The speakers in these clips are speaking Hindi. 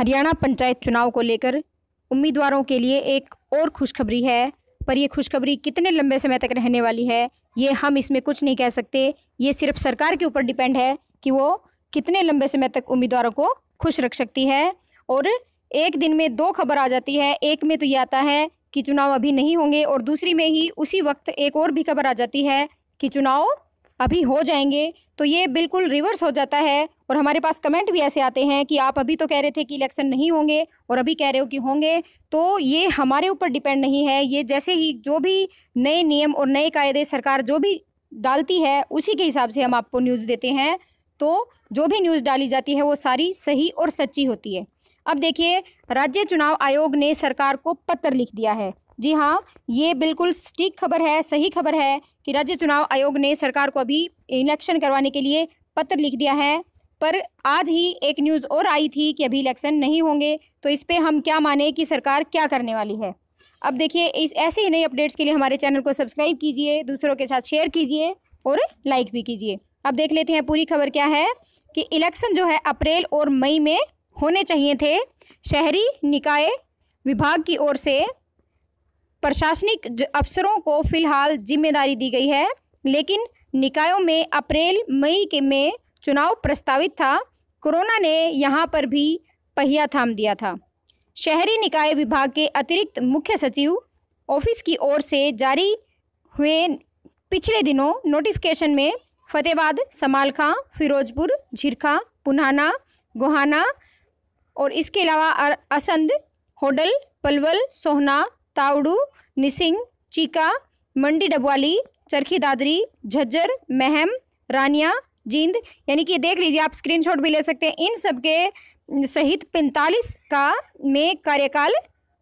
हरियाणा पंचायत चुनाव को लेकर उम्मीदवारों के लिए एक और खुशखबरी है पर यह खुशखबरी कितने लंबे समय तक रहने वाली है ये हम इसमें कुछ नहीं कह सकते ये सिर्फ सरकार के ऊपर डिपेंड है कि वो कितने लंबे समय तक उम्मीदवारों को खुश रख सकती है और एक दिन में दो खबर आ जाती है एक में तो ये आता है कि चुनाव अभी नहीं होंगे और दूसरी में ही उसी वक्त एक और भी खबर आ जाती है कि चुनाव अभी हो जाएंगे तो ये बिल्कुल रिवर्स हो जाता है और हमारे पास कमेंट भी ऐसे आते हैं कि आप अभी तो कह रहे थे कि इलेक्शन नहीं होंगे और अभी कह रहे हो कि होंगे तो ये हमारे ऊपर डिपेंड नहीं है ये जैसे ही जो भी नए नियम और नए कायदे सरकार जो भी डालती है उसी के हिसाब से हम आपको न्यूज़ देते हैं तो जो भी न्यूज़ डाली जाती है वो सारी सही और सच्ची होती है अब देखिए राज्य चुनाव आयोग ने सरकार को पत्र लिख दिया है जी हाँ ये बिल्कुल स्टीक खबर है सही खबर है कि राज्य चुनाव आयोग ने सरकार को अभी इलेक्शन करवाने के लिए पत्र लिख दिया है पर आज ही एक न्यूज़ और आई थी कि अभी इलेक्शन नहीं होंगे तो इस पर हम क्या माने कि सरकार क्या करने वाली है अब देखिए इस ऐसे ही नई अपडेट्स के लिए हमारे चैनल को सब्सक्राइब कीजिए दूसरों के साथ शेयर कीजिए और लाइक भी कीजिए अब देख लेते हैं पूरी खबर क्या है कि इलेक्शन जो है अप्रैल और मई में होने चाहिए थे शहरी निकाय विभाग की ओर से प्रशासनिक अफसरों को फिलहाल जिम्मेदारी दी गई है लेकिन निकायों में अप्रैल मई के में चुनाव प्रस्तावित था कोरोना ने यहाँ पर भी पहिया थाम दिया था शहरी निकाय विभाग के अतिरिक्त मुख्य सचिव ऑफिस की ओर से जारी हुए पिछले दिनों नोटिफिकेशन में फतेहबाद समालखा फिरोजपुर झिरखा पुनाना गोहाना और इसके अलावा असंद होडल पलवल सोहना तावड़ू निसिंग चीका मंडी डबवाली चरखी दादरी झज्जर महम रानिया जींद यानी कि देख लीजिए आप स्क्रीनशॉट भी ले सकते हैं इन सब के सहित पैंतालीस का में कार्यकाल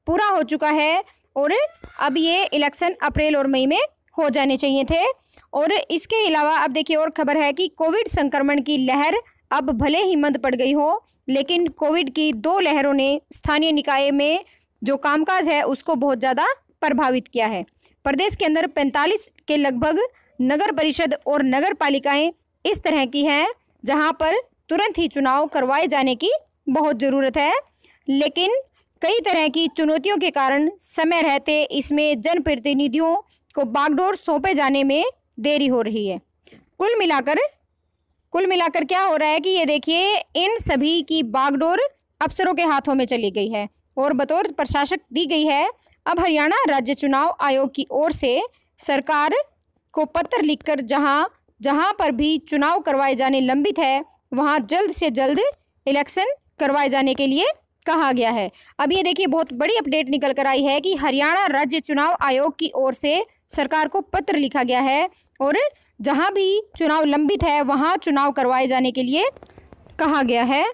पूरा हो चुका है और अब ये इलेक्शन अप्रैल और मई में हो जाने चाहिए थे और इसके अलावा अब देखिए और खबर है कि कोविड संक्रमण की लहर अब भले ही मंद पड़ गई हो लेकिन कोविड की दो लहरों ने स्थानीय निकाय में जो कामकाज है उसको बहुत ज़्यादा प्रभावित किया है प्रदेश के अंदर 45 के लगभग नगर परिषद और नगर पालिकाएँ इस तरह की हैं जहाँ पर तुरंत ही चुनाव करवाए जाने की बहुत ज़रूरत है लेकिन कई तरह की चुनौतियों के कारण समय रहते इसमें जनप्रतिनिधियों को बागडोर सौंपे जाने में देरी हो रही है कुल मिलाकर कुल मिलाकर क्या हो रहा है कि ये देखिए इन सभी की बागडोर अफसरों के हाथों में चली गई है और बतौर प्रशासक दी गई है अब हरियाणा राज्य चुनाव आयोग की ओर से सरकार को पत्र लिखकर जहां जहां पर भी चुनाव करवाए जाने लंबित है वहां जल्द से जल्द इलेक्शन करवाए जाने के लिए कहा गया है अब ये देखिए बहुत बड़ी अपडेट निकल कर आई है कि हरियाणा राज्य चुनाव आयोग की ओर से सरकार को पत्र लिखा गया है और जहां भी चुनाव लंबित है वहां चुनाव करवाए जाने के लिए कहा गया है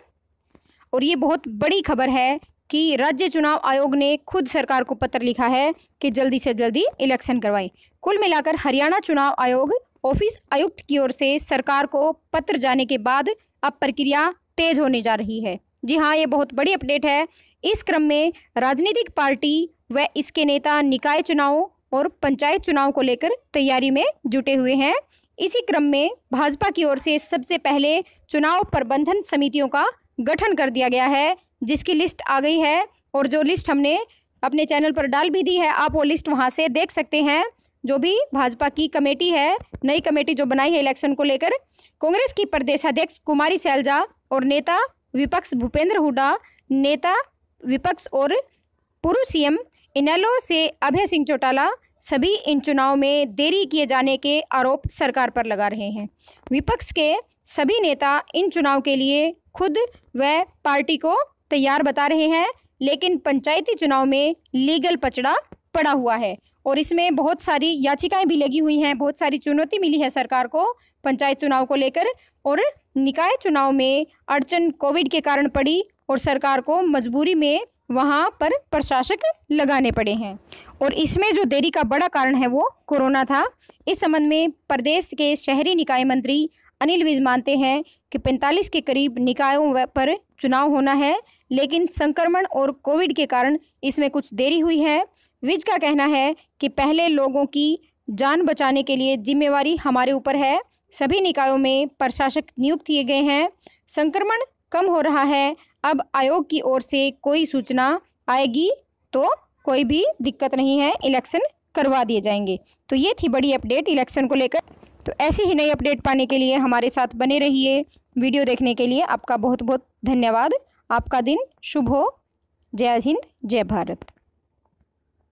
और ये बहुत बड़ी खबर है कि राज्य चुनाव आयोग ने खुद सरकार को पत्र लिखा है कि जल्दी से जल्दी इलेक्शन करवाएं कुल मिलाकर हरियाणा चुनाव आयोग ऑफिस आयुक्त की ओर से सरकार को पत्र जाने के बाद अब प्रक्रिया तेज होने जा रही है जी हाँ ये बहुत बड़ी अपडेट है इस क्रम में राजनीतिक पार्टी व इसके नेता निकाय चुनाव और पंचायत चुनाव को लेकर तैयारी में जुटे हुए हैं इसी क्रम में भाजपा की ओर से सबसे पहले चुनाव प्रबंधन समितियों का गठन कर दिया गया है जिसकी लिस्ट आ गई है और जो लिस्ट हमने अपने चैनल पर डाल भी दी है आप वो लिस्ट वहाँ से देख सकते हैं जो भी भाजपा की कमेटी है नई कमेटी जो बनाई है इलेक्शन को लेकर कांग्रेस की प्रदेशाध्यक्ष कुमारी सैलजा और नेता विपक्ष भूपेंद्र हुडा नेता विपक्ष और पूर्व सीएम इनेलो से अभय सिंह चौटाला सभी इन चुनाव में देरी किए जाने के आरोप सरकार पर लगा रहे हैं विपक्ष के सभी नेता इन चुनाव के लिए खुद व पार्टी को तैयार बता रहे हैं लेकिन पंचायती चुनाव में लीगल पचड़ा पड़ा हुआ है और इसमें बहुत सारी याचिकाएं भी लगी हुई हैं बहुत सारी चुनौती मिली है सरकार को पंचायत चुनाव को लेकर और निकाय चुनाव में अड़चन कोविड के कारण पड़ी और सरकार को मजबूरी में वहां पर प्रशासक लगाने पड़े हैं और इसमें जो देरी का बड़ा कारण है वो कोरोना था इस संबंध में प्रदेश के शहरी निकाय मंत्री अनिल विज मानते हैं कि 45 के करीब निकायों पर चुनाव होना है लेकिन संक्रमण और कोविड के कारण इसमें कुछ देरी हुई है विज का कहना है कि पहले लोगों की जान बचाने के लिए जिम्मेवारी हमारे ऊपर है सभी निकायों में प्रशासक नियुक्त किए गए हैं संक्रमण कम हो रहा है अब आयोग की ओर से कोई सूचना आएगी तो कोई भी दिक्कत नहीं है इलेक्शन करवा दिए जाएंगे तो ये थी बड़ी अपडेट इलेक्शन को लेकर तो ऐसे ही नई अपडेट पाने के लिए हमारे साथ बने रहिए वीडियो देखने के लिए आपका बहुत बहुत धन्यवाद आपका दिन शुभ हो जय हिंद जय भारत